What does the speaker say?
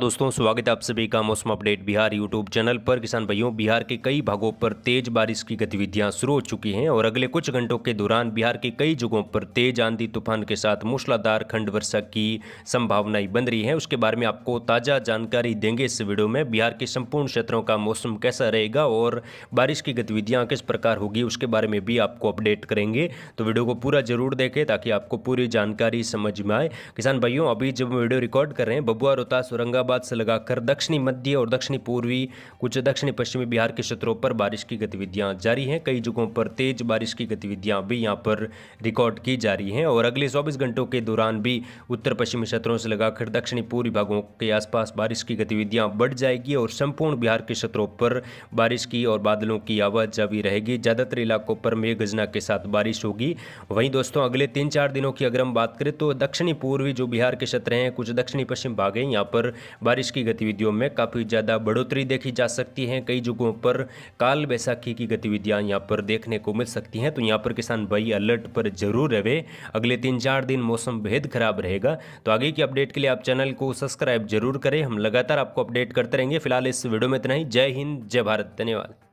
दोस्तों स्वागत है आप सभी का मौसम अपडेट बिहार यूट्यूब चैनल पर किसान भाइयों बिहार के कई भागों पर तेज बारिश की गतिविधियां शुरू हो चुकी हैं और अगले कुछ घंटों के दौरान बिहार के कई जगहों पर तेज आंधी तूफान के साथ मूसलाधार खंड वर्षा की संभावनाएं बन रही है उसके बारे में आपको ताज़ा जानकारी देंगे इस वीडियो में बिहार के संपूर्ण क्षेत्रों का मौसम कैसा रहेगा और बारिश की गतिविधियां किस प्रकार होगी उसके बारे में भी आपको अपडेट करेंगे तो वीडियो को पूरा जरूर देखें ताकि आपको पूरी जानकारी समझ में आए किसान भाइयों अभी जब वीडियो रिकॉर्ड कर रहे हैं बबुआ रोहतास औरंगाबाद इलाहाबाद से लगाकर दक्षिणी मध्य और दक्षिणी पूर्वी कुछ दक्षिणी पश्चिमी बिहार के क्षेत्रों पर बारिश की गतिविधियां जारी हैं कई जगहों पर तेज बारिश की गतिविधियां भी यहाँ पर रिकॉर्ड की जा रही हैं और अगले चौबीस घंटों के दौरान भी उत्तर पश्चिमी क्षेत्रों से लगाकर दक्षिणी पूर्वी भागों के आसपास बारिश की गतिविधियाँ बढ़ जाएगी और संपूर्ण बिहार के क्षेत्रों पर बारिश की और बादलों की आवाज जारी रहेगी ज़्यादातर इलाकों पर मेघ गजना के साथ बारिश होगी वहीं दोस्तों अगले तीन चार दिनों की अगर हम बात करें तो दक्षिणी पूर्वी जो बिहार के क्षेत्र हैं कुछ दक्षिणी पश्चिम भाग हैं यहाँ पर बारिश की गतिविधियों में काफ़ी ज़्यादा बढ़ोतरी देखी जा सकती है कई जगहों पर काल बैसाखी की गतिविधियाँ यहाँ पर देखने को मिल सकती हैं तो यहाँ पर किसान भाई अलर्ट पर जरूर रहे अगले तीन चार दिन मौसम बेहद ख़राब रहेगा तो आगे की अपडेट के लिए आप चैनल को सब्सक्राइब जरूर करें हम लगातार आपको अपडेट करते रहेंगे फिलहाल इस वीडियो में इतना ही जय हिंद जय भारत धन्यवाद